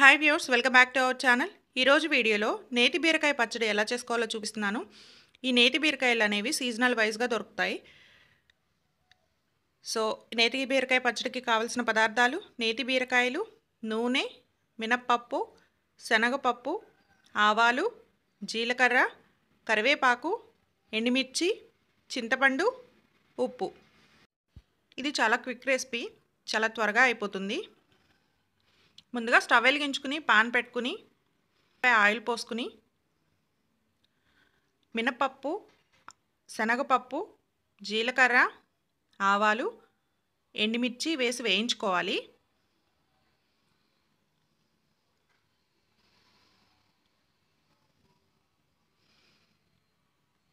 hi viewers welcome back to our channel ఈరోజు వీడియోలో నేతి బీరకాయ పచ్చడి ఎలా చేసుకోవాలో చూపిస్తున్నాను ఈ నేతి బీరకాయలు అనేవి సీజనల్ వైజ్గా దొరుకుతాయి సో నేతి బీరకాయ పచ్చడికి కావలసిన పదార్థాలు నేతి బీరకాయలు నూనె మినప్పప్పు శనగపప్పు ఆవాలు జీలకర్ర కరివేపాకు ఎండుమిర్చి చింతపండు ఉప్పు ఇది చాలా క్విక్ రెసిపీ చాలా త్వరగా అయిపోతుంది ముందుగా స్టవ్ వెలిగించుకుని పాన్ పెట్టుకుని ఆయిల్ పోసుకుని మినపప్పు శనగపప్పు జీలకర్ర ఆవాలు ఎండుమిర్చి వేసి వేయించుకోవాలి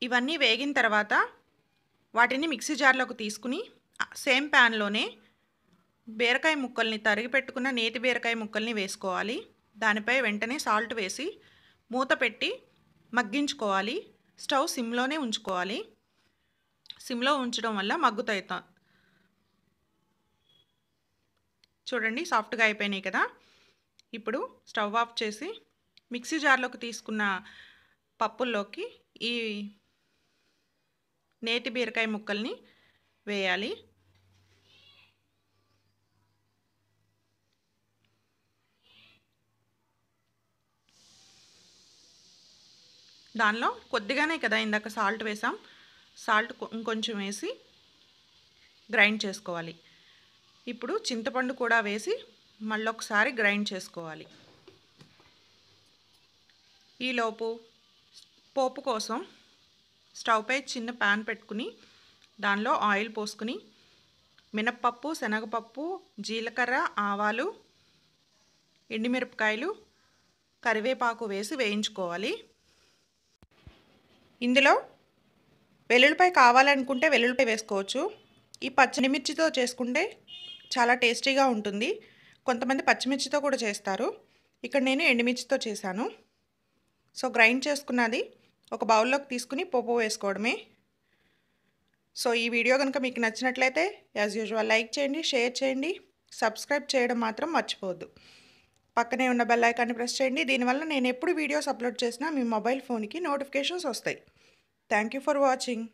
ఇవన్నీ వేగిన తర్వాత వాటిని మిక్సీ జార్లోకి తీసుకుని సేమ్ ప్యాన్లోనే బీరకాయ ముక్కల్ని తరిగి పెట్టుకున్న నేతి బీరకాయ ముక్కల్ని వేసుకోవాలి దానిపై వెంటనే సాల్ట్ వేసి మూత పెట్టి మగ్గించుకోవాలి స్టవ్ సిమ్లోనే ఉంచుకోవాలి సిమ్లో ఉంచడం వల్ల మగ్గుతాయి చూడండి సాఫ్ట్గా అయిపోయినాయి కదా ఇప్పుడు స్టవ్ ఆఫ్ చేసి మిక్సీ జార్లోకి తీసుకున్న పప్పుల్లోకి ఈ నేతి బీరకాయ ముక్కల్ని వేయాలి దానిలో కొద్దిగానే కదా ఇందాక సాల్ట్ వేసాం సాల్ట్ ఇంకొంచెం వేసి గ్రైండ్ చేసుకోవాలి ఇప్పుడు చింతపండు కూడా వేసి మళ్ళొకసారి గ్రైండ్ చేసుకోవాలి ఈలోపు పోపు కోసం స్టవ్పై చిన్న ప్యాన్ పెట్టుకుని దానిలో ఆయిల్ పోసుకుని మినప్పప్పు శనగపప్పు జీలకర్ర ఆవాలు ఎండిమిరపకాయలు కరివేపాకు వేసి వేయించుకోవాలి ఇందులో వెల్లుల్లిపాయ కావాలనుకుంటే వెల్లుల్లిపాయ వేసుకోవచ్చు ఈ పచ్చిమిర్చితో చేసుకుంటే చాలా టేస్టీగా ఉంటుంది కొంతమంది పచ్చిమిర్చితో కూడా చేస్తారు ఇక్కడ నేను ఎండుమిర్చితో చేశాను సో గ్రైండ్ చేసుకున్నది ఒక బౌల్లోకి తీసుకుని పోపు వేసుకోవడమే సో ఈ వీడియో కనుక మీకు నచ్చినట్లయితే యాజ్ యూజువల్ లైక్ చేయండి షేర్ చేయండి సబ్స్క్రైబ్ చేయడం మాత్రం మర్చిపోవద్దు పక్కనే ఉన్న బెల్ ఐకాన్ని ప్రెస్ చేయండి దీనివల్ల నేను ఎప్పుడు వీడియోస్ అప్లోడ్ చేసినా మీ మొబైల్ ఫోన్కి నోటిఫికేషన్స్ వస్తాయి థ్యాంక్ యూ ఫర్ వాచింగ్